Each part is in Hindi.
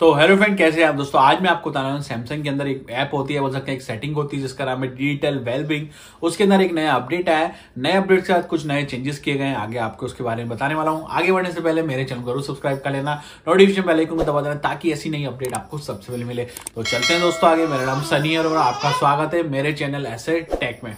तो हेलो फ्रेंड कैसे आप दोस्तों आज मैं आपको बता रहा हूँ सैमसंग के अंदर एक ऐप होती है बोल सकते हैं एक सेटिंग होती है जिसका नाम है डिजिटल वेलबिंग उसके अंदर एक नया अपडेट आया नए अपडेट के साथ कुछ नए चेंजेस किए गए हैं आगे आपको उसके बारे में बताने वाला हूँ आगे बढ़ने से पहले मेरे चैनल जरूर सब्सक्राइब कर लेना नोटिफिकेशन बेल आइकन को दबा देना ताकि ऐसी नई अपडेट आपको सबसे पहले मिले तो चलते हैं दोस्तों आगे मेरा नाम सनी और आपका स्वागत है मेरे चैनल ऐसे टेक में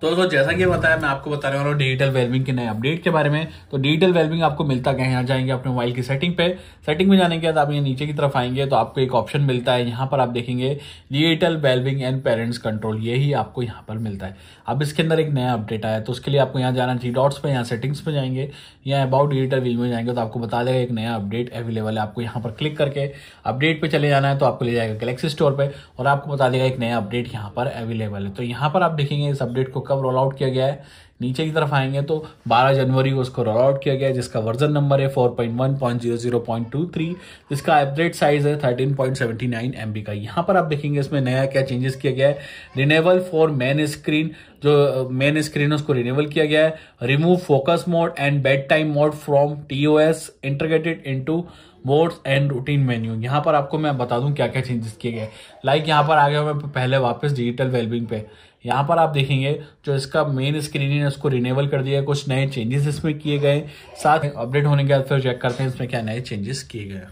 तो तो जैसा कि बताया मैं आपको बता रहा हूँ डिजिटल वेलबिंग के नए अपडेट के बारे में तो डिजिटल वेलबिंग आपको मिलता क्या है यहाँ जाएंगे अपने मोबाइल की सेटिंग पे सेटिंग में जाने के बाद आप ये नीचे की तरफ आएंगे तो आपको एक ऑप्शन मिलता है यहाँ पर आप देखेंगे digital wellbeing and parents control ये ही आपको यहाँ पर मिलता है अब इसके अंदर एक नया अपडेट आया तो उसके लिए आपको यहाँ जाना चाहिए डॉट्स पर यहाँ सेटिंग्स पर जाएंगे या अबाउट डिजिटल वेल में जाएंगे तो आपको बता देगा एक नया अपडेट अवेलेबल है आपको यहाँ पर क्लिक करके अपडेट पर चले जाना है तो आपको ले जाएगा गलेक्सी स्टोर पर और आपको बता देगा एक नया अपडेट यहाँ पर अवेलेबल है तो यहाँ पर आप देखेंगे इस अपडेट को कब रोल आउट किया गया है नीचे की तरफ आएंगे तो 12 जनवरी को उसको रोल आउट किया गया है जिसका वर्जन नंबर है 4.1.00.23 जिसका अपडेट साइज है 13.79 एमबी का यहाँ पर आप देखेंगे इसमें नया क्या चेंजेस किया गया है रिनेवल फॉर मेन स्क्रीन जो मेन uh, स्क्रीन उसको रिनेवल किया गया है remove focus mode and bed time mode from T O S integrated into modes and routine menu यहाँ पर आपको मैं बता दूँ क्या क्या चेंजेस किए गए लाइक यहाँ पर आ गया मैं पहले वापस डिजिटल वेलबिंग पे यहाँ पर आप देखेंगे जो इसका मेन स्क्रीन है उसको रिनेबल कर दिया कुछ नए चेंजेस इसमें किए गए साथ अपडेट होने के बाद फिर चेक करते हैं इसमें क्या नए चेंजेस किए गए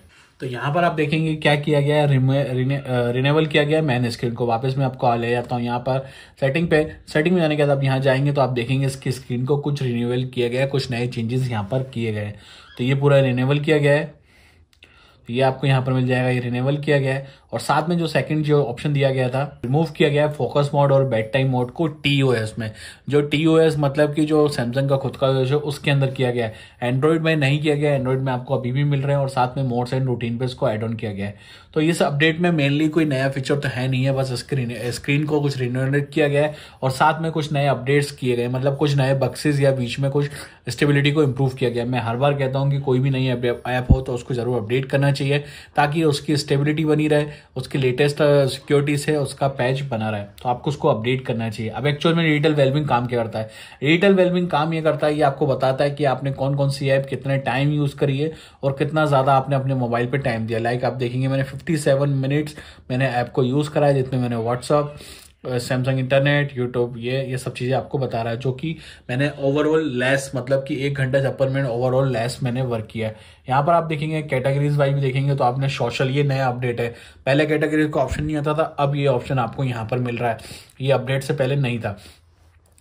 तो यहाँ पर आप देखेंगे क्या किया गया है रिने, रिने, रिनेबल किया गया है मैन स्क्रीन को वापस मैं आपको ले जाता हूँ यहाँ पर सेटिंग पे सेटिंग में जाने के बाद आप यहाँ जाएंगे तो आप देखेंगे इसकी स्क्रीन को कुछ रिनेबल किया गया है कुछ नए चेंजेस यहाँ पर किए गए तो ये पूरा रिनेबल किया गया है तो ये आपको यहाँ पर मिल जाएगा ये रिनेवल किया गया है और साथ में जो सेकंड जो ऑप्शन दिया गया था रिमूव किया गया है फोकस मोड और बेड टाइम मोड को टी में जो टी मतलब कि जो सैमसंग का खुद का जो है उसके अंदर किया गया है एंड्रॉयड में नहीं किया गया एंड्रॉयड में आपको अभी भी मिल रहे हैं और साथ में मोड्स एंड रूटीन पे इसको एड ऑन किया गया है तो इस अपडेट में मेनली कोई नया फीचर तो है नहीं है बस स्क्रीन स्क्रीन को कुछ रिनोवेट किया गया है और साथ में कुछ नए अपडेट्स किए गए मतलब कुछ नए बक्सेज या बीच में कुछ स्टेबिलिटी को इम्प्रूव किया गया मैं हर बार कहता हूँ कि कोई भी नई ऐप हो तो उसको जरूर अपडेट करना चाहिए ताकि उसकी स्टेबिलिटी बनी रहे उसकी लेटेस्ट सिक्योरिटीज uh, है उसका पैच बना रहा है तो आपको उसको अपडेट करना चाहिए अब एक्चुअल में रिटेल वेलविंग काम क्या करता है रिटेल वेलविंग काम ये करता है ये आपको बताता है कि आपने कौन कौन सी ऐप कितने टाइम यूज करिए और कितना ज्यादा आपने अपने मोबाइल पर टाइम दिया लाइक आप देखेंगे मैंने फिफ्टी मिनट्स मैंने ऐप को यूज कराया जितने मैंने व्हाट्सअप सैमसंग इंटरनेट यूट्यूब ये ये सब चीज़ें आपको बता रहा है जो कि मैंने ओवरऑल लेस मतलब कि एक घंटा छप्पन मिनट ओवरऑल लेस मैंने वर्क किया है यहाँ पर आप देखेंगे कैटेगरीज वाइज देखेंगे तो आपने सोशल ये नया अपडेट है पहले कैटेगरीज का ऑप्शन नहीं आता था अब ये ऑप्शन आपको यहाँ पर मिल रहा है ये अपडेट से पहले नहीं था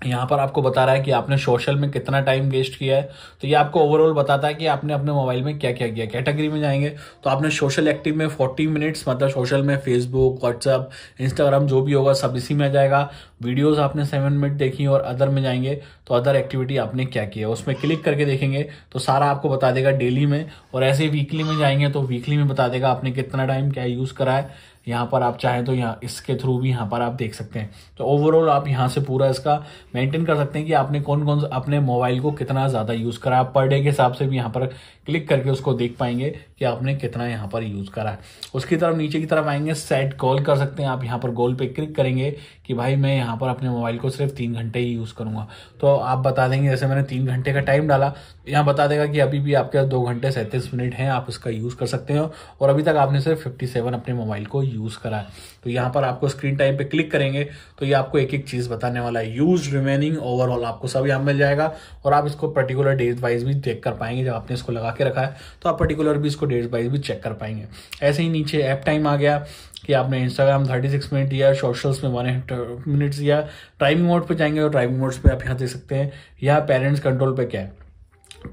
यहाँ पर आपको बता रहा है कि आपने सोशल में कितना टाइम वेस्ट किया है तो ये आपको ओवरऑल बताता है कि आपने अपने मोबाइल में क्या क्या किया कैटेगरी में जाएंगे तो आपने सोशल एक्टिव में 40 मिनट्स मतलब सोशल में फेसबुक व्हाट्सअप इंस्टाग्राम जो भी होगा सब इसी में जाएगा वीडियोस आपने सेवन मिनट देखी और अदर में जाएंगे तो अदर एक्टिविटी आपने क्या किया उसमें क्लिक करके देखेंगे तो सारा आपको बता देगा डेली में और ऐसे वीकली में जाएंगे तो वीकली में बता देगा आपने कितना टाइम क्या यूज़ करा है यहाँ पर आप चाहें तो यहाँ इसके थ्रू भी यहाँ पर आप देख सकते हैं तो ओवरऑल आप यहाँ से पूरा इसका मेंटेन कर सकते हैं कि आपने कौन कौन अपने मोबाइल को कितना ज़्यादा यूज़ करा आप पर डे के हिसाब से भी यहाँ पर क्लिक करके उसको देख पाएंगे कि आपने कितना यहाँ पर यूज़ करा है उसकी तरफ नीचे की तरफ आएंगे सेट कॉल कर सकते हैं आप यहाँ पर गोल पे क्लिक करेंगे कि भाई मैं यहाँ पर अपने मोबाइल को सिर्फ तीन घंटे ही यूज़ करूँगा तो आप बता देंगे जैसे मैंने तीन घंटे का टाइम डाला यहाँ बता देगा कि अभी भी आपके दो घंटे सैंतीस मिनट हैं आप इसका यूज़ कर सकते हो और अभी तक आपने सिर्फ फिफ्टी अपने मोबाइल को यूज़ करा है तो यहाँ पर आपको स्क्रीन टाइम पे क्लिक करेंगे तो ये आपको एक एक चीज़ बताने वाला है यूज रिमेनिंग ओवरऑल आपको सब यहाँ मिल जाएगा और आप इसको पर्टिकुलर डेट वाइज भी चेक कर पाएंगे जब आपने इसको लगा के रखा है तो आप पर्टिकुलर भी इसको डेट वाइज भी चेक कर पाएंगे ऐसे ही नीचे ऐप टाइम आ गया कि आपने इंस्टाग्राम 36 मिनट या सोशल्स में वन मिनट्स या ड्राइविंग मोड पे जाएंगे और ड्राइविंग मोड्स पे आप यहाँ देख सकते हैं या पेरेंट्स कंट्रोल पे क्या है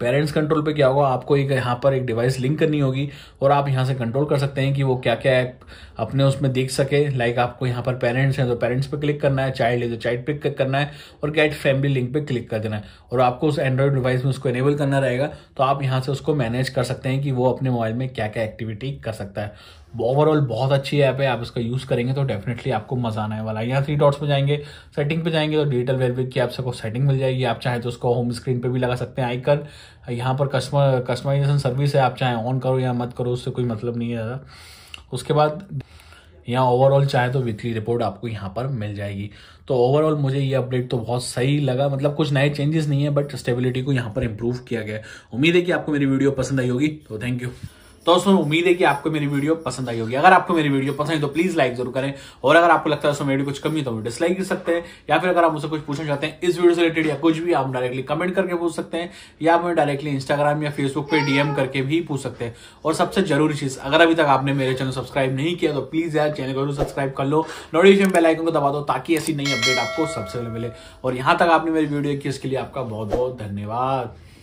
पेरेंट्स कंट्रोल पे क्या होगा आपको एक यहाँ पर एक डिवाइस लिंक करनी होगी और आप यहाँ से कंट्रोल कर सकते हैं कि वो क्या क्या ऐप अपने उसमें देख सके लाइक आपको यहाँ पर पेरेंट्स हैं तो पेरेंट्स पे क्लिक करना है चाइल्ड है तो चाइल्ड पे क्लिक करना है और गेट फैमिली लिंक पे क्लिक कर देना है और आपको उस एंड्रॉयड डिवाइस में उसको एनेबल करना रहेगा तो आप यहाँ से उसको मैनेज कर सकते हैं कि वो अपने मोबाइल में क्या क्या एक्टिविटी कर सकता है ओवरऑल बहुत अच्छी ऐप है आप इसका यूज़ करेंगे तो डेफिनेटली आपको मज़ा आने वाला है यहाँ थ्री डॉट्स में जाएंगे सेटिंग पे जाएंगे तो डिजिटल वेलबेक की आप सबको सेटिंग मिल जाएगी आप चाहे तो उसको होम स्क्रीन पे भी लगा सकते हैं आइकन यहाँ पर कस्टमर कस्टमाइजेशन सर्विस है आप चाहे ऑन करो या मत करो उससे कोई मतलब नहीं है ज़्यादा उसके बाद यहाँ ओवरऑल चाहे तो वीकली रिपोर्ट आपको यहाँ पर मिल जाएगी तो ओवरऑल मुझे ये अपडेट तो बहुत सही लगा मतलब कुछ नए चेंजेस नहीं है बट स्टेबिलिटी को यहाँ पर इम्प्रूव किया गया उम्मीद है कि आपको मेरी वीडियो पसंद आई होगी तो थैंक यू तो उसमें उम्मीद है कि आपको मेरी वीडियो पसंद आई होगी अगर आपको मेरी वीडियो पसंद है तो प्लीज लाइक जरूर करें और अगर आपको लगता है उसमें वीडियो कुछ कमी तो डिसलाइक कर सकते हैं या फिर अगर आप मुझसे कुछ पूछना चाहते हैं इस वीडियो से रिलेटेड या कुछ भी आप डायरेक्टली कमेंट करके पूछ सकते हैं या आप डायरेक्टली इंस्टाग्राम या फेसबुक पर डीएम करके भी पूछ सकते हैं और सबसे जरूरी चीज अगर अभी तक आपने मेरे चैनल सब्सक्राइब नहीं किया तो प्लीज यार चैनल को जरूर सब्सक्राइब कर लो नोटिफिकेशन बेल आइकन को दबा दो ताकि ऐसी नई अपडेट आपको सबसे पहले मिले और यहां तक आपने मेरी वीडियो की इसके लिए आपका बहुत बहुत धन्यवाद